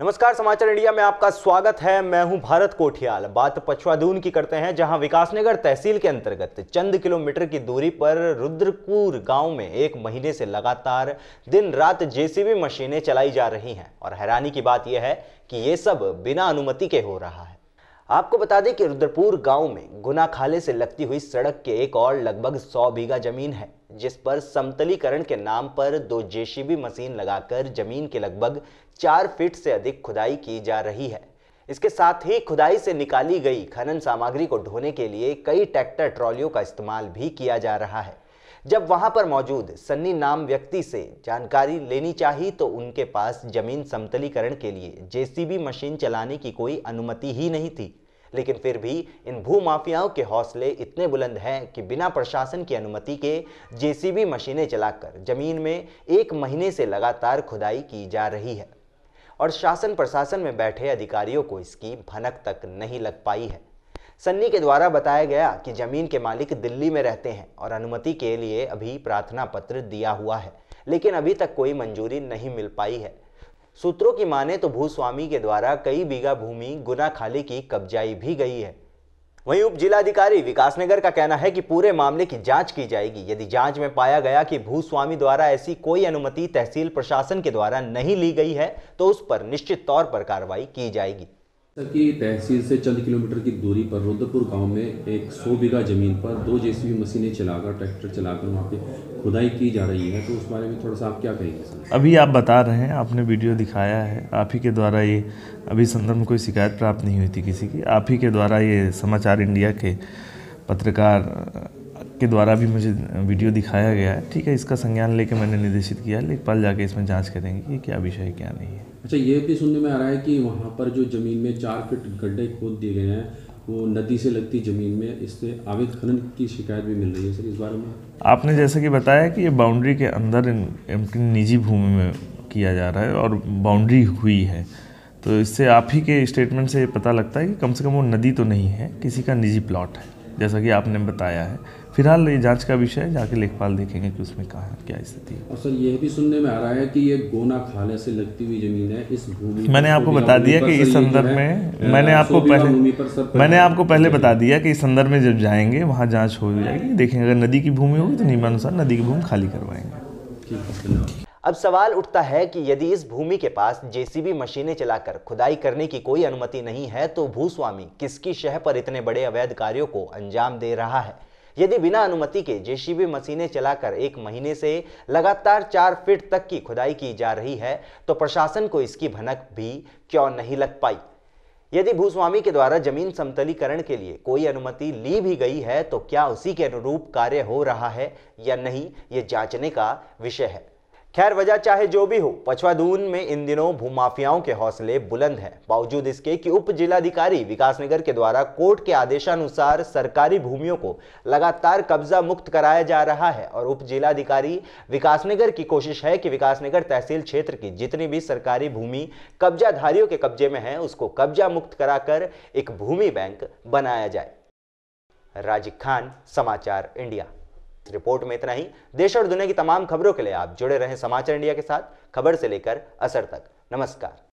नमस्कार समाचार इंडिया में आपका स्वागत है मैं हूं भारत कोठियाल बात पछवादून की करते हैं जहां विकासनगर तहसील के अंतर्गत चंद किलोमीटर की दूरी पर रुद्रपुर गांव में एक महीने से लगातार दिन रात जेसीबी मशीनें चलाई जा रही हैं और हैरानी की बात यह है कि ये सब बिना अनुमति के हो रहा है आपको बता दें कि रुद्रपुर गांव में गुना खाले से लगती हुई सड़क के एक और लगभग 100 बीघा जमीन है जिस पर समतलीकरण के नाम पर दो जेसीबी मशीन लगाकर जमीन के लगभग चार फीट से अधिक खुदाई की जा रही है इसके साथ ही खुदाई से निकाली गई खनन सामग्री को ढोने के लिए कई ट्रैक्टर ट्रॉलियों का इस्तेमाल भी किया जा रहा है जब वहां पर मौजूद सन्नी नाम व्यक्ति से जानकारी लेनी चाहिए तो उनके पास जमीन समतलीकरण के लिए जेसीबी मशीन चलाने की कोई अनुमति ही नहीं थी लेकिन फिर भी इन भू माफियाओं के हौसले इतने बुलंद हैं कि बिना प्रशासन की अनुमति के जेसीबी मशीनें चलाकर जमीन में एक महीने से लगातार खुदाई की जा रही है और शासन प्रशासन में बैठे अधिकारियों को इसकी भनक तक नहीं लग पाई है सन्नी के द्वारा बताया गया कि जमीन के मालिक दिल्ली में रहते हैं और अनुमति के लिए अभी प्रार्थना पत्र दिया हुआ है लेकिन अभी तक कोई मंजूरी नहीं मिल पाई है सूत्रों की माने तो भूस्वामी के द्वारा कई बीघा भूमि गुना खाली की कब्जाई भी गई है वहीं उप जिलाधिकारी विकास नगर का कहना है कि पूरे मामले की जांच की जाएगी यदि जांच में पाया गया कि भूस्वामी द्वारा ऐसी कोई अनुमति तहसील प्रशासन के द्वारा नहीं ली गई है तो उस पर निश्चित तौर पर कार्रवाई की जाएगी सर की तहसील से चंद किलोमीटर की दूरी पर रुद्रपुर गांव में एक सौ बीघा ज़मीन पर दो जेसीबी मशीनें चलाकर ट्रैक्टर चलाकर वहाँ पे खुदाई की जा रही है तो उस बारे में थोड़ा सा आप क्या कहेंगे सर अभी आप बता रहे हैं आपने वीडियो दिखाया है आप ही के द्वारा ये अभी संदर्भ में कोई शिकायत प्राप्त नहीं हुई थी किसी की आप ही के द्वारा ये समाचार इंडिया के पत्रकार के द्वारा भी मुझे वीडियो दिखाया गया है ठीक है इसका संज्ञान लेके मैंने निर्देशित किया है लेखपाल जाके इसमें जांच करेंगे कि क्या विषय क्या नहीं है अच्छा ये भी सुनने में आ रहा है कि वहाँ पर जो ज़मीन में चार फिट गड्ढे खोद दिए गए हैं वो नदी से लगती ज़मीन में इससे अवैध खनन की शिकायत भी मिल रही है सर इस बारे में आपने जैसा कि बताया कि ये बाउंड्री के अंदर निजी भूमि में किया जा रहा है और बाउंड्री हुई है तो इससे आप ही के स्टेटमेंट से पता लगता है कि कम से कम वो नदी तो नहीं है किसी का निजी प्लॉट है जैसा कि आपने बताया है फिलहाल ये जांच का विषय है जाके लेखपाल देखेंगे कि उसमें है क्या स्थिति है और सर यह भी सुनने में आ रहा है कि ये गोना खाले से लगती हुई जमीन है इस भूमि मैंने आपको बता दिया कि इस संदर्भ में मैंने आपको पहले मैंने आपको पहले बता दिया कि इस संदर्भ में जब जाएंगे वहाँ जाँच हो जाएगी देखेंगे अगर नदी की भूमि होगी तो नियमानुसार नदी की भूमि खाली करवाएंगे ठीक है अब सवाल उठता है कि यदि इस भूमि के पास जेसीबी मशीनें चलाकर खुदाई करने की कोई अनुमति नहीं है तो भूस्वामी किसकी शह पर इतने बड़े अवैध कार्यों को अंजाम दे रहा है यदि बिना अनुमति के जेसीबी मशीनें चलाकर एक महीने से लगातार चार फीट तक की खुदाई की जा रही है तो प्रशासन को इसकी भनक भी क्यों नहीं लग पाई यदि भूस्वामी के द्वारा जमीन समतलीकरण के लिए कोई अनुमति ली भी गई है तो क्या उसी के अनुरूप कार्य हो रहा है या नहीं ये जांचने का विषय है खैर वजह चाहे जो भी हो पछवादून में इन दिनों भूमाफियाओं के हौसले बुलंद हैं बावजूद इसके कि उप जिलाधिकारी विकास नगर के द्वारा कोर्ट के आदेशानुसार सरकारी भूमियों को लगातार कब्जा मुक्त कराया जा रहा है और उप जिलाधिकारी विकास नगर की कोशिश है कि विकास नगर तहसील क्षेत्र की जितनी भी सरकारी भूमि कब्जाधारियों के कब्जे में है उसको कब्जा मुक्त कराकर एक भूमि बैंक बनाया जाए राजीव खान समाचार इंडिया रिपोर्ट में इतना ही देश और दुनिया की तमाम खबरों के लिए आप जुड़े रहें समाचार इंडिया के साथ खबर से लेकर असर तक नमस्कार